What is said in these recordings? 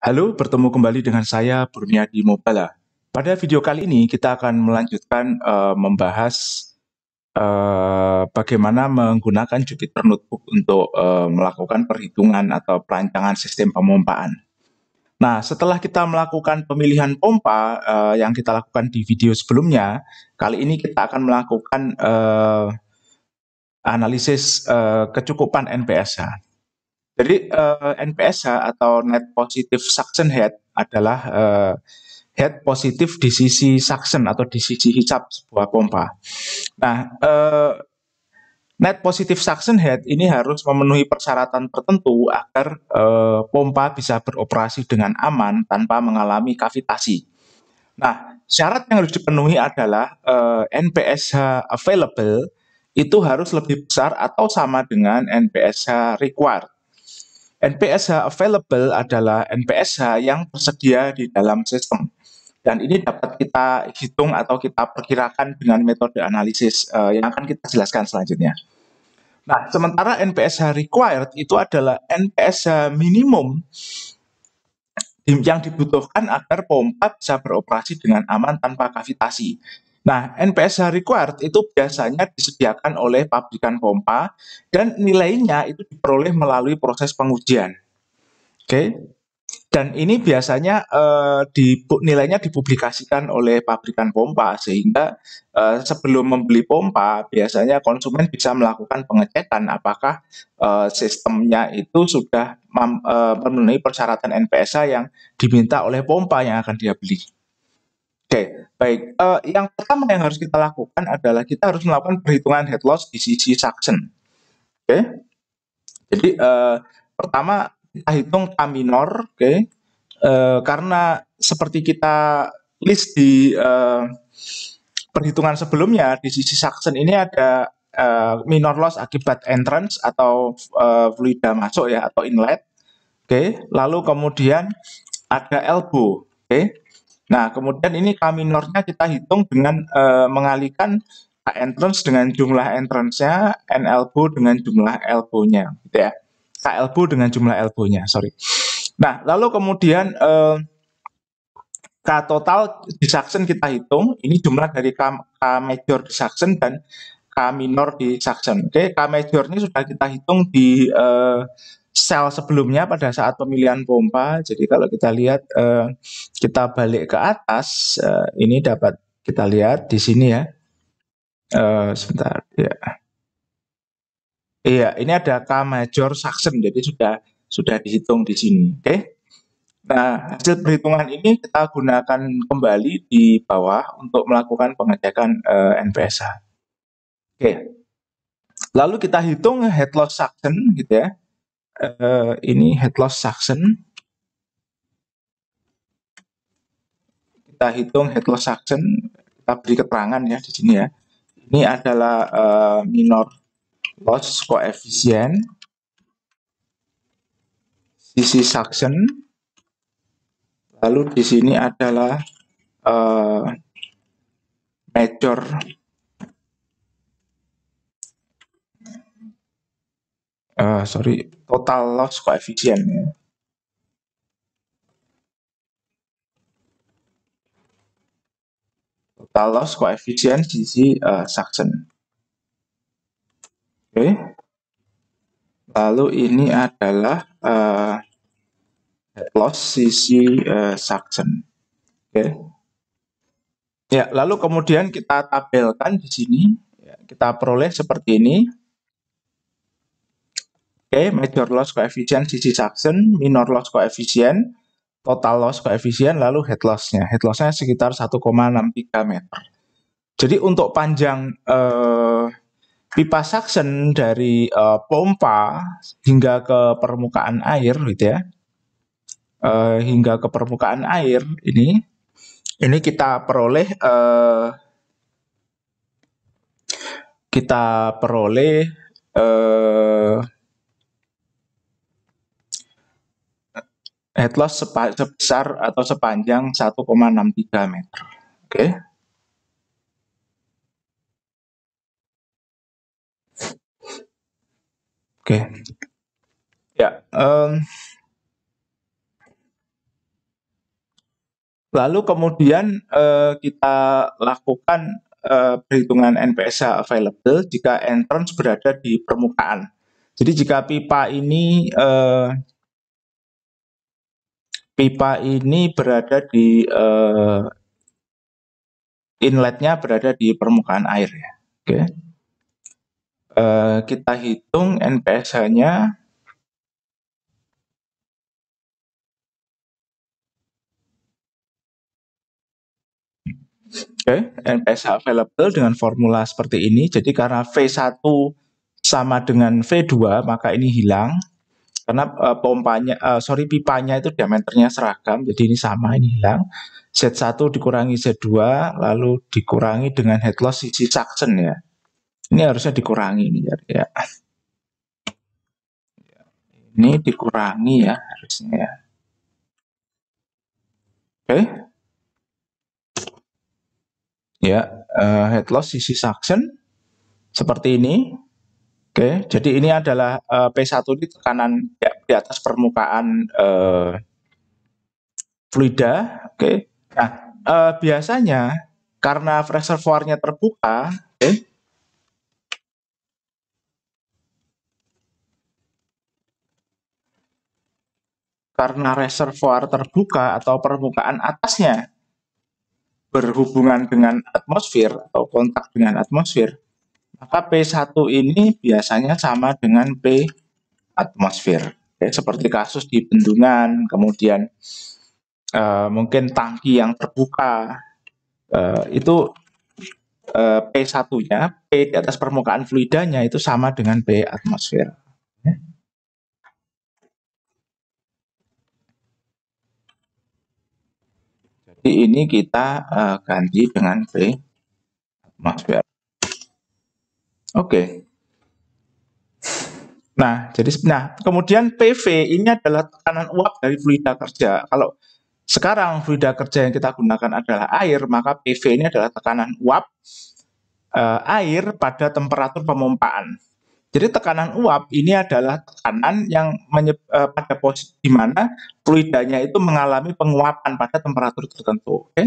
Halo, bertemu kembali dengan saya Burniadi Mobala. Pada video kali ini kita akan melanjutkan uh, membahas uh, bagaimana menggunakan Jupiter Notebook untuk uh, melakukan perhitungan atau perancangan sistem pemompaan. Nah, setelah kita melakukan pemilihan pompa uh, yang kita lakukan di video sebelumnya, kali ini kita akan melakukan uh, analisis uh, kecukupan NPSH. Jadi uh, eh, NPSH atau Net Positive Suction Head adalah uh, head positif di sisi suction atau di sisi hisap sebuah pompa. Nah, uh, net positive suction head ini harus memenuhi persyaratan tertentu agar uh, pompa bisa beroperasi dengan aman tanpa mengalami kavitasi. Nah, syarat yang harus dipenuhi adalah uh, NPSH available itu harus lebih besar atau sama dengan NPSH required. NPSH available adalah NPSH yang tersedia di dalam sistem. Dan ini dapat kita hitung atau kita perkirakan dengan metode analisis uh, yang akan kita jelaskan selanjutnya. Nah, sementara NPSH required itu adalah NPSH minimum yang dibutuhkan agar pompa bisa beroperasi dengan aman tanpa kavitasi. Nah, NPSH required itu biasanya disediakan oleh pabrikan pompa dan nilainya itu diperoleh melalui proses pengujian. Oke. Okay? Dan ini biasanya eh, di, nilainya dipublikasikan oleh pabrikan pompa sehingga eh, sebelum membeli pompa biasanya konsumen bisa melakukan pengecekan apakah eh, sistemnya itu sudah eh, memenuhi persyaratan NPSA yang diminta oleh pompa yang akan dia beli. Oke, baik. Uh, yang pertama yang harus kita lakukan adalah kita harus melakukan perhitungan head loss di sisi suction. Oke. Okay? Jadi uh, pertama kita hitung A minor, oke. Okay? Uh, eh, karena seperti kita list di uh, perhitungan sebelumnya di sisi suction ini ada uh, minor loss akibat entrance atau uh, fluida masuk ya atau inlet. Oke, okay? lalu kemudian ada elbow, oke. Okay? Nah, kemudian ini K minornya kita hitung dengan e, mengalihkan K entrance dengan jumlah entrance-nya, N elbow dengan jumlah elbow-nya, gitu ya. K elbow dengan jumlah elbow-nya, sorry. Nah, lalu kemudian e, K total di disaksen kita hitung, ini jumlah dari K, K major disaksen dan K minor di Saxon. Oke, K major ini sudah kita hitung di E, sel sebelumnya pada saat pemilihan pompa. Jadi kalau kita lihat eh, kita balik ke atas, eh, ini dapat kita lihat di sini ya. Eh, sebentar ya. Iya, ini ada K major Saxon, jadi sudah sudah dihitung di sini. Oke. Okay? Nah, hasil perhitungan ini kita gunakan kembali di bawah untuk melakukan pengecekan eh, NPSA. Oke. Okay. Lalu kita hitung head loss suction gitu ya uh, ini head loss suction. Kita hitung head loss suction, kita beri keterangan ya di sini ya. Ini adalah uh, minor loss koefisien, sisi suction, lalu di sini adalah uh, major uh, sorry total loss koefisien ya. Total loss koefisien sisi uh, eh, suction. Oke. Okay. Lalu ini adalah uh, loss sisi uh, suction. Oke. Okay. Ya, lalu kemudian kita tabelkan di sini. Ya, kita peroleh seperti ini okay, major loss coefficient sisi suction, minor loss coefficient, total loss coefficient, lalu head lossnya. Head lossnya sekitar 1,63 meter. Jadi untuk panjang eh, pipa suction dari eh, pompa hingga ke permukaan air gitu ya, eh, hingga ke permukaan air ini, ini kita peroleh eh, kita peroleh eh, head loss sepa, sebesar atau sepanjang 1,63 meter. Oke. Okay. Oke. Okay. Ya, um, Lalu kemudian uh, kita lakukan uh, perhitungan NPSH available jika entrance berada di permukaan. Jadi jika pipa ini uh, pipa ini berada di uh, inletnya berada di permukaan air ya. Oke. Okay. Uh, eh, kita hitung NPSH-nya Oke, okay, NPSH available dengan formula seperti ini. Jadi karena V1 sama dengan V2, maka ini hilang karena uh, pompanya uh, sorry pipanya itu diameternya seragam jadi ini sama ini hilang Z1 dikurangi Z2 lalu dikurangi dengan head loss sisi suction ya ini harusnya dikurangi ini ya, ya ini dikurangi ya harusnya ya oke okay. ya uh, head loss sisi suction seperti ini Oke, jadi ini adalah uh, eh, P1 ini tekanan ya, di atas permukaan uh, fluida. Oke, nah uh, biasanya karena reservoirnya terbuka, okay, karena reservoir terbuka atau permukaan atasnya berhubungan dengan atmosfer atau kontak dengan atmosfer, maka P1 ini biasanya sama dengan P atmosfer. Ya, seperti kasus di bendungan, kemudian uh, mungkin tangki yang terbuka, uh, itu uh, eh, P1-nya, P di atas permukaan fluidanya itu sama dengan P atmosfer. Ya. Jadi ini kita uh, ganti dengan P atmosfer. Oke. Nah, jadi nah kemudian PV ini adalah tekanan uap dari fluida kerja. Kalau sekarang fluida kerja yang kita gunakan adalah air, maka PV ini adalah tekanan uap e, air pada temperatur pemompaan. Jadi tekanan uap ini adalah tekanan yang menyeb, eh, pada posisi di mana fluidanya itu mengalami penguapan pada temperatur tertentu. Oke. Okay?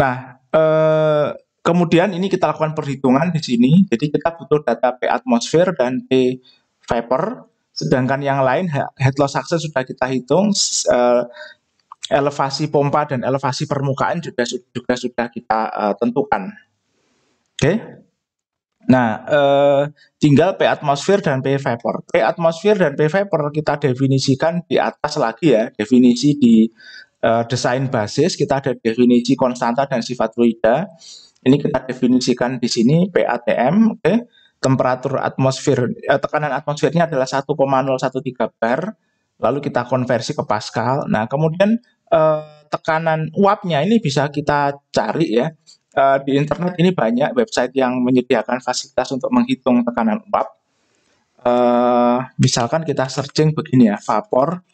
Nah, eh, Kemudian ini kita lakukan perhitungan di sini. Jadi kita butuh data P atmosfer dan P vapor. Sedangkan yang lain head loss action sudah kita hitung. Eh, elevasi pompa dan elevasi permukaan juga juga sudah kita eh, tentukan. Oke. Okay? Nah, eh, tinggal P atmosfer dan P vapor. P atmosfer dan P vapor kita definisikan di atas lagi ya, definisi di eh, desain basis kita ada definisi konstanta dan sifat fluida. Ini kita definisikan di sini PATM, oke. Okay. Temperatur atmosfer eh, tekanan atmosfernya adalah 1,013 bar. Lalu kita konversi ke pascal. Nah, kemudian eh, tekanan uapnya ini bisa kita cari ya. Eh, di internet ini banyak website yang menyediakan fasilitas untuk menghitung tekanan uap. Eh, misalkan kita searching begini ya, vapor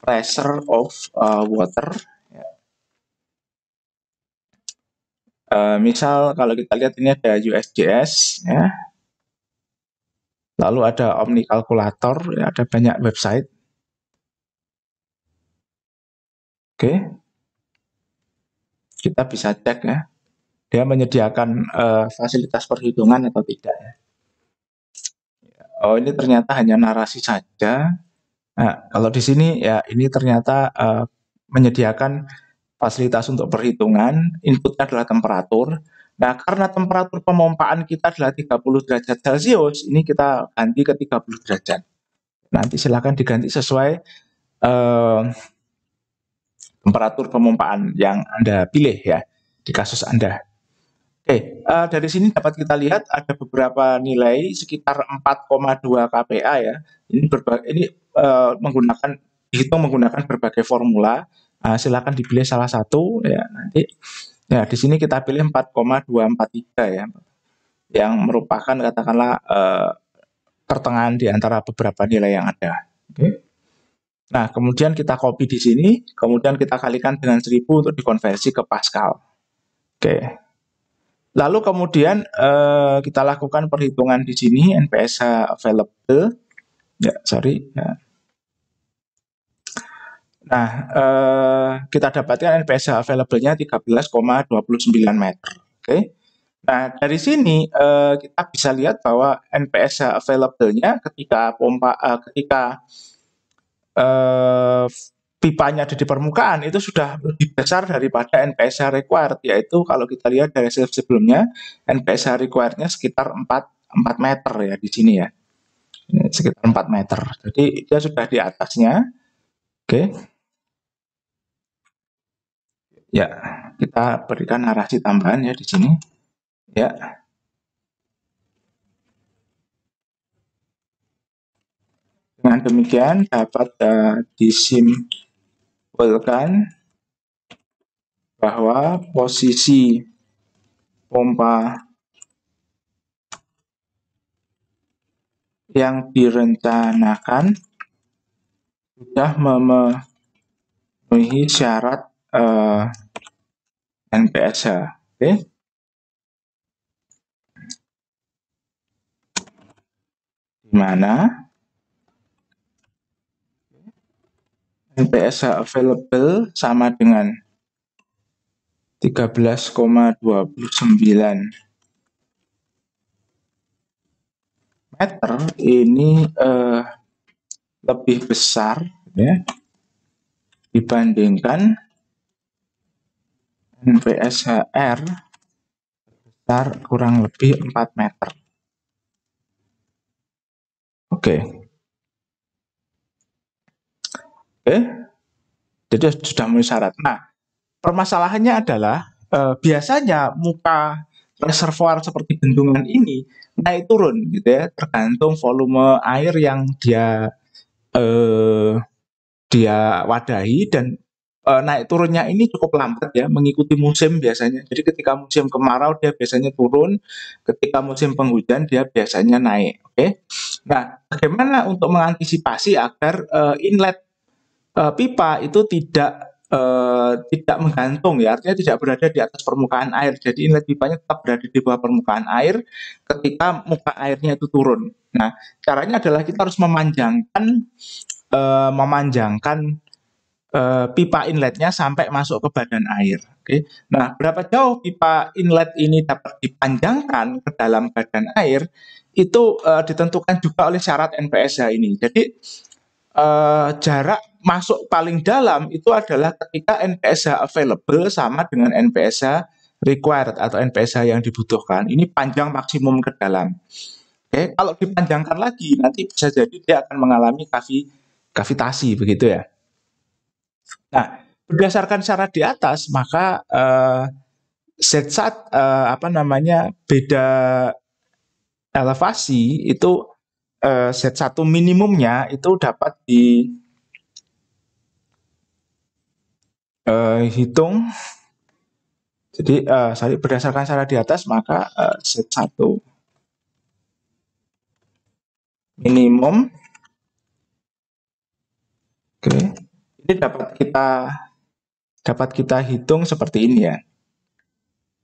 pressure of uh, water Eh, misal kalau kita lihat ini ada USGS ya. Lalu ada Omni Calculator, ya, ada banyak website. Oke. Kita bisa cek ya. Dia menyediakan uh, fasilitas perhitungan atau tidak ya. Oh, ini ternyata hanya narasi saja. Nah, kalau di sini ya ini ternyata uh, menyediakan fasilitas untuk perhitungan, inputnya adalah temperatur. Nah, karena temperatur pemompaan kita adalah 30 derajat Celcius, ini kita ganti ke 30 derajat. Nanti silakan diganti sesuai eh, temperatur pemompaan yang Anda pilih ya, di kasus Anda. Oke, uh, dari sini dapat kita lihat ada beberapa nilai sekitar 4,2 kPa ya. Ini berbagai, ini uh, menggunakan dihitung menggunakan berbagai formula uh, silakan dipilih salah satu ya nanti ya di sini kita pilih 4,243 ya yang merupakan katakanlah uh, pertengahan di antara beberapa nilai yang ada. Oke. Okay. Nah, kemudian kita copy di sini, kemudian kita kalikan dengan 1000 untuk dikonversi ke Pascal. Oke. Okay. Lalu kemudian eh, kita lakukan perhitungan di sini NPSH available. Ya, sorry. Ya. Nah, eh, kita dapatkan NPSH available-nya 13,29 meter. Oke. Okay? Nah, dari sini eh, kita bisa lihat bahwa NPSH available-nya ketika pompa eh, ketika eh, pipanya ada di permukaan itu sudah lebih besar daripada NPSH required yaitu kalau kita lihat dari hasil sebelumnya NPSH required-nya sekitar 4 4 meter ya di sini ya. Ini sekitar 4 meter. Jadi dia sudah di atasnya. Oke. Okay. Ya, kita berikan narasi tambahan ya di sini. Ya. Dengan demikian dapat uh, disimpulkan bahwa posisi pompa yang direncanakan sudah memenuhi syarat uh, ya. Oke. Okay? NPS available sama dengan 13,29 meter ini uh, lebih besar ya dibandingkan NPSHR sekitar kurang lebih 4 meter. Oke. Okay. Eh, Okay. Jadi sudah memenuhi syarat. Nah, permasalahannya adalah eh, biasanya muka reservoir seperti bendungan ini naik turun gitu ya, tergantung volume air yang dia eh, dia wadahi dan uh, naik turunnya ini cukup lambat ya, mengikuti musim biasanya. Jadi ketika musim kemarau dia biasanya turun, ketika musim penghujan dia biasanya naik. Oke. Okay? Nah, bagaimana untuk mengantisipasi agar uh, inlet uh, pipa itu tidak uh, tidak menggantung ya, artinya tidak berada di atas permukaan air. Jadi inlet pipanya tetap berada di bawah permukaan air ketika muka airnya itu turun. Nah, caranya adalah kita harus memanjangkan uh, memanjangkan Eh, pipa inletnya sampai masuk ke badan air. Oke. Nah, berapa jauh pipa inlet ini dapat dipanjangkan ke dalam badan air itu uh, ditentukan juga oleh syarat NPSH ini. Jadi uh, jarak masuk paling dalam itu adalah ketika NPSH available sama dengan NPSH required atau NPSH yang dibutuhkan. Ini panjang maksimum ke dalam. Oke, kalau dipanjangkan lagi nanti bisa jadi dia akan mengalami kavi, kavitasi begitu ya. Nah, berdasarkan syarat di atas maka uh, eh, setsat uh, eh, apa namanya beda elevasi itu uh, eh, set satu minimumnya itu dapat di uh, hitung jadi uh, sorry, berdasarkan syarat di atas maka uh, set satu minimum oke okay. Ini dapat kita dapat kita hitung seperti ini ya.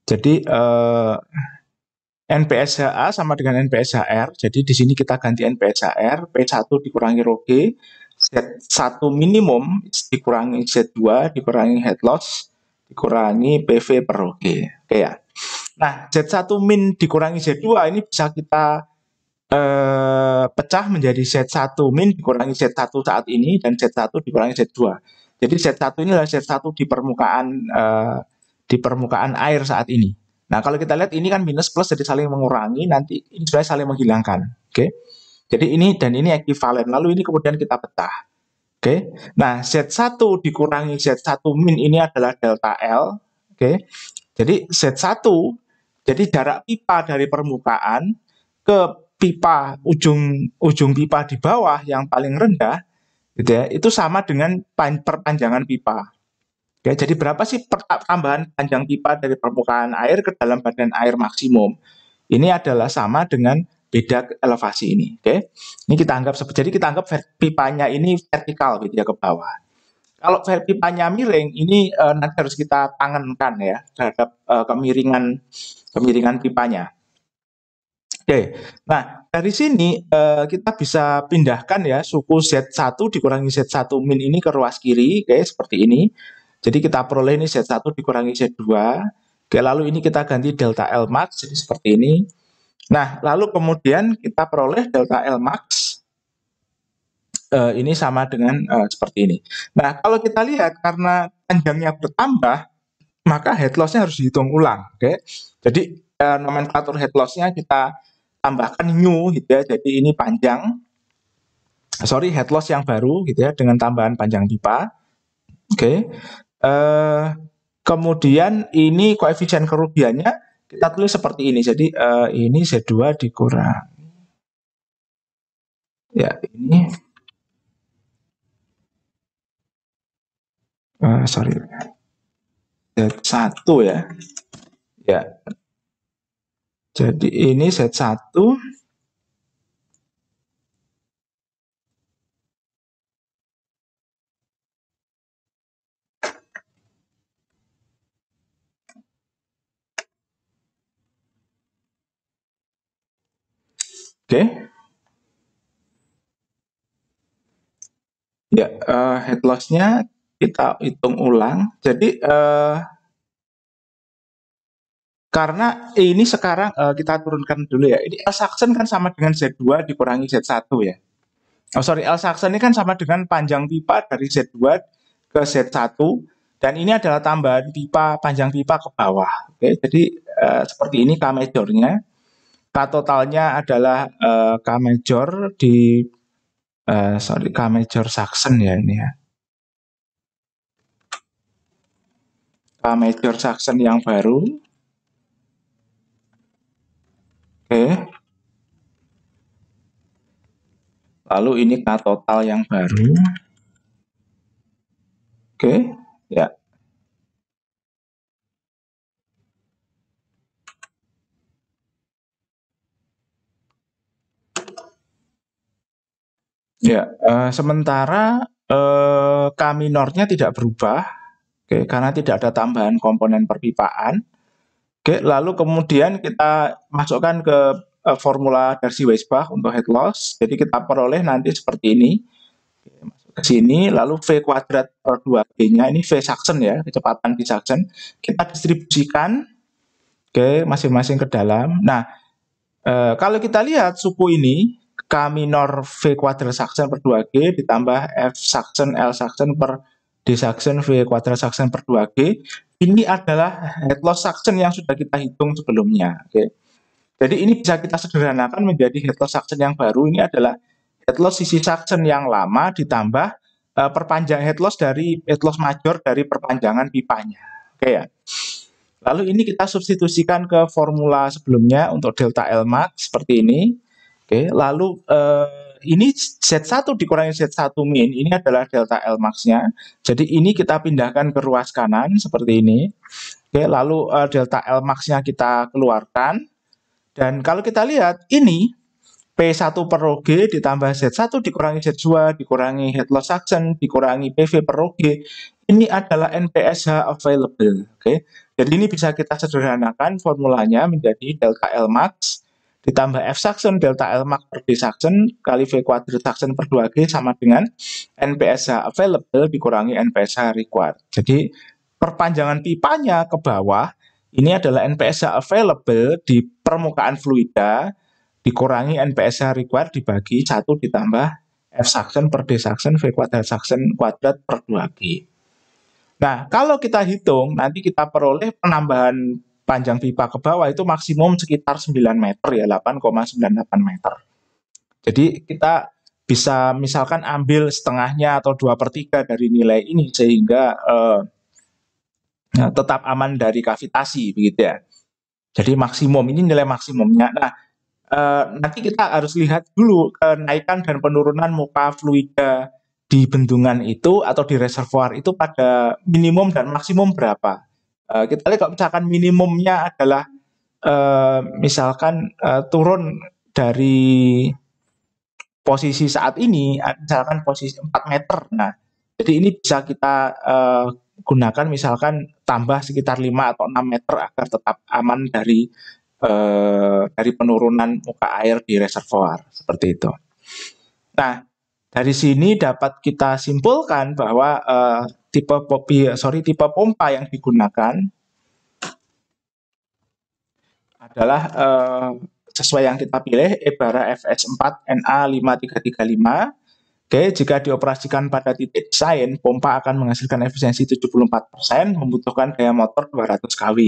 Jadi eh, NPSHA sama dengan NPSHR. Jadi di sini kita ganti NPSHR, P1 dikurangi ROG, Z1 minimum dikurangi Z2 dikurangi head loss dikurangi PV per ROG. Oke ya. Nah, Z1 min dikurangi Z2 ini bisa kita eh, pecah menjadi set 1 min dikurangi set 1 saat ini dan set 1 dikurangi set 2. Jadi set 1 ini adalah set 1 di permukaan eh, di permukaan air saat ini. Nah, kalau kita lihat ini kan minus plus jadi saling mengurangi, nanti ini sebenarnya saling menghilangkan. Oke. Okay? Jadi ini dan ini ekuivalen. Lalu ini kemudian kita pecah. Oke. Okay? Nah, set 1 dikurangi set 1 min ini adalah delta L. Oke. Okay? Jadi set 1 jadi jarak pipa dari permukaan ke pipa ujung ujung pipa di bawah yang paling rendah gitu ya itu sama dengan perpanjangan pipa ya jadi berapa sih tambahan panjang pipa dari permukaan air ke dalam badan air maksimum ini adalah sama dengan beda elevasi ini oke okay? ini kita anggap jadi kita anggap pipanya ini vertikal gitu ya ke bawah kalau pipanya miring ini uh, nanti harus kita tangankan ya terhadap uh, kemiringan kemiringan pipanya Oke, nah dari sini uh, kita bisa pindahkan ya suku Z1 dikurangi Z1 min ini ke ruas kiri, oke seperti ini. Jadi kita peroleh ini Z1 dikurangi Z2, oke lalu ini kita ganti delta L max, jadi seperti ini. Nah, lalu kemudian kita peroleh delta L max Uh, ini sama dengan uh, seperti ini. Nah, kalau kita lihat karena panjangnya bertambah, maka head loss-nya harus dihitung ulang, oke. Jadi uh, nomenklatur head loss-nya kita tambahkan new gitu ya. Jadi ini panjang. Sorry, head loss yang baru gitu ya dengan tambahan panjang pipa. Oke. Okay. Uh, eh, kemudian ini koefisien kerugiannya kita tulis seperti ini. Jadi uh, ini Z2 dikurang ya ini uh, sorry Z1 ya ya jadi ini set 1 Oke. Okay. Ya, uh, head loss-nya kita hitung ulang. Jadi uh, karena eh, ini sekarang uh, kita turunkan dulu ya. Ini L Saxon kan sama dengan Z2 dikurangi Z1 ya. Oh sorry, L Saxon ini kan sama dengan panjang pipa dari Z2 ke Z1. Dan ini adalah tambahan pipa, panjang pipa ke bawah. Oke, jadi uh, seperti ini K majornya. K totalnya adalah uh, K major di, uh, sorry, K major Saxon ya ini ya. K major Saxon yang baru. Oke. Eh? Lalu ini K total yang baru. Hmm. Oke, ya. Ya, eh, sementara kami eh, K minornya tidak berubah, oke, karena tidak ada tambahan komponen perpipaan. Oke, lalu kemudian kita masukkan ke eh, formula versi Weisbach untuk head loss. Jadi kita peroleh nanti seperti ini. masuk ke sini, lalu V kuadrat per 2G-nya, ini V Saxon ya, kecepatan di Saxon. Kita distribusikan, ke masing-masing ke dalam. Nah, e, kalau kita lihat suku ini, K minor V kuadrat Saxon per 2G ditambah F Saxon L Saxon per D suction, V kuadrat suction per 2G, ini adalah head loss suction yang sudah kita hitung sebelumnya. Oke. Jadi ini bisa kita sederhanakan menjadi head loss suction yang baru. Ini adalah head loss sisi suction yang lama ditambah uh, perpanjang head loss dari head loss major dari perpanjangan pipanya. Oke ya. Lalu ini kita substitusikan ke formula sebelumnya untuk delta L max seperti ini. Oke, lalu uh, ini Z1 dikurangi Z1 min, ini adalah delta L max-nya. Jadi ini kita pindahkan ke ruas kanan seperti ini. Oke, lalu uh, delta L max-nya kita keluarkan. Dan kalau kita lihat ini P1 per rho G ditambah Z1 dikurangi Z2 dikurangi head loss action, dikurangi PV per rho G ini adalah NPSH available. Oke. Jadi ini bisa kita sederhanakan formulanya menjadi delta L max ditambah F suction delta L max per D suction kali V kuadrat suction per 2G sama dengan NPSH available dikurangi NPSH required. Jadi perpanjangan pipanya ke bawah ini adalah NPSH available di permukaan fluida dikurangi NPSH required dibagi 1 ditambah F suction per D suction V kuadrat suction kuadrat per 2G. Nah, kalau kita hitung, nanti kita peroleh penambahan panjang pipa ke bawah itu maksimum sekitar 9 meter ya 8,98 meter. Jadi kita bisa misalkan ambil setengahnya atau dua per tiga dari nilai ini sehingga eh, tetap aman dari kavitasi begitu ya. Jadi maksimum ini nilai maksimumnya. Nah eh, nanti kita harus lihat dulu kenaikan dan penurunan muka fluida di bendungan itu atau di reservoir itu pada minimum dan maksimum berapa. Eh, kita lihat kalau misalkan minimumnya adalah uh, misalkan uh, turun dari posisi saat ini, misalkan posisi 4 meter. Nah, jadi ini bisa kita uh, gunakan misalkan tambah sekitar 5 atau 6 meter agar tetap aman dari uh, dari penurunan muka air di reservoir seperti itu. Nah, dari sini dapat kita simpulkan bahwa uh, tipe popi, sorry tipe pompa yang digunakan adalah uh, sesuai yang kita pilih Ebara FS4 NA5335. Oke, jika dioperasikan pada titik desain, pompa akan menghasilkan efisiensi 74%, membutuhkan daya motor 200 kW.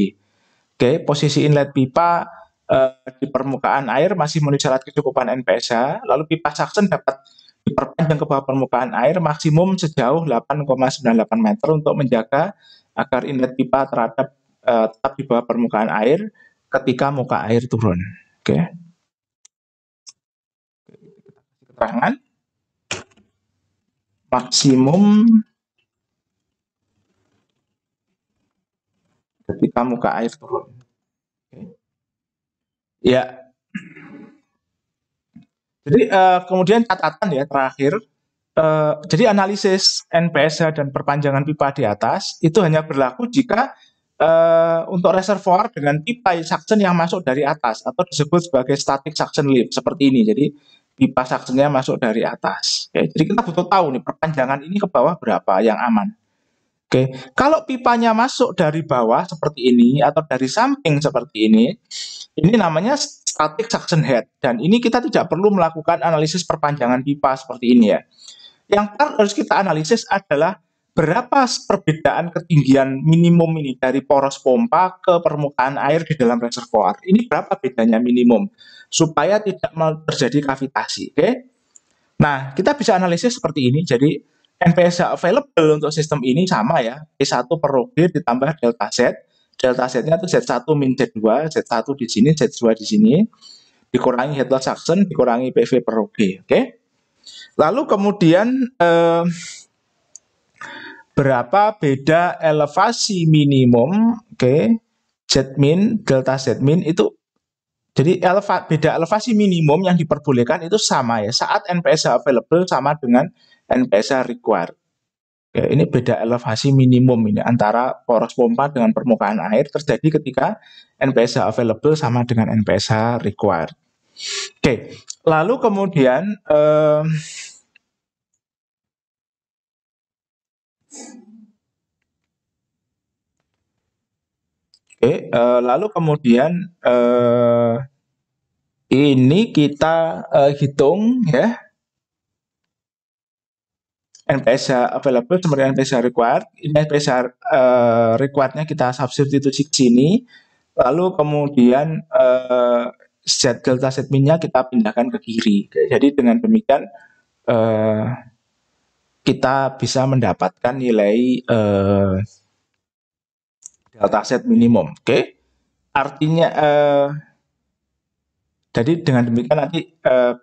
Oke, posisi inlet pipa eh, di permukaan air masih memenuhi syarat kecukupan NPSA, lalu pipa suction dapat diperpanjang ke bawah permukaan air maksimum sejauh 8,98 meter untuk menjaga agar inlet pipa terhadap uh, tetap di bawah permukaan air ketika muka air turun. Oke. Okay. Keterangan maksimum ketika muka air turun. Okay. Ya, jadi uh, kemudian catatan ya terakhir. Uh, jadi analisis NPSH dan perpanjangan pipa di atas itu hanya berlaku jika uh, untuk reservoir dengan pipa suction yang masuk dari atas atau disebut sebagai static suction lift seperti ini. Jadi pipa suctionnya masuk dari atas. Oke, jadi kita butuh tahu nih perpanjangan ini ke bawah berapa yang aman. Oke, kalau pipanya masuk dari bawah seperti ini atau dari samping seperti ini, ini namanya static suction head dan ini kita tidak perlu melakukan analisis perpanjangan pipa seperti ini ya. Yang harus kita analisis adalah berapa perbedaan ketinggian minimum ini dari poros pompa ke permukaan air di dalam reservoir. Ini berapa bedanya minimum supaya tidak terjadi kavitasi, oke? Okay? Nah, kita bisa analisis seperti ini. Jadi NPS available untuk sistem ini sama ya, P1 per rho ditambah delta Z delta Z-nya itu Z1 min Z2, Z1 di sini, Z2 di sini, dikurangi head loss action, dikurangi PV per OG, oke? Okay? Lalu kemudian eh, berapa beda elevasi minimum, oke? Okay? Z min, delta Z min itu jadi eleva, beda elevasi minimum yang diperbolehkan itu sama ya saat NPSH available sama dengan NPSH required. Ya, ini beda elevasi minimum ini antara poros pompa dengan permukaan air terjadi ketika npsa available sama dengan NPSH required. Oke, lalu kemudian eh, Oke, eh, lalu kemudian eh, ini kita eh, hitung ya NPSA available sebenarnya NPSA required ini NPSA uh, eh, requirednya kita substitute di sini lalu kemudian uh, eh, set delta set minnya kita pindahkan ke kiri jadi dengan demikian uh, kita bisa mendapatkan nilai uh, delta set minimum oke okay? artinya uh, jadi dengan demikian nanti uh,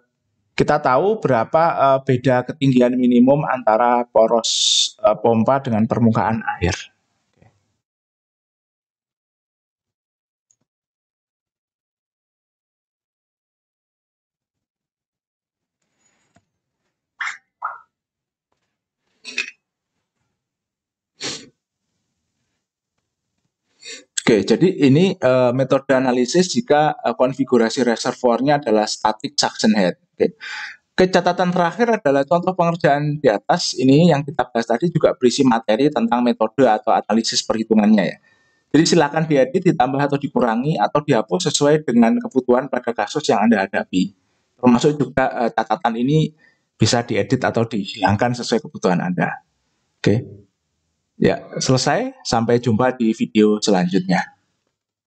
kita tahu berapa uh, beda ketinggian minimum antara poros uh, pompa dengan permukaan air. Oke, jadi ini uh, metode analisis jika uh, konfigurasi reservoirnya adalah static suction head. Oke. okay. catatan terakhir adalah contoh pengerjaan di atas ini yang kita bahas tadi juga berisi materi tentang metode atau analisis perhitungannya ya. Jadi silakan diedit, ditambah atau dikurangi atau dihapus sesuai dengan kebutuhan pada kasus yang Anda hadapi. Termasuk juga uh, catatan ini bisa diedit atau dihilangkan sesuai kebutuhan Anda. Oke. Okay. Ya, selesai. Sampai jumpa di video selanjutnya.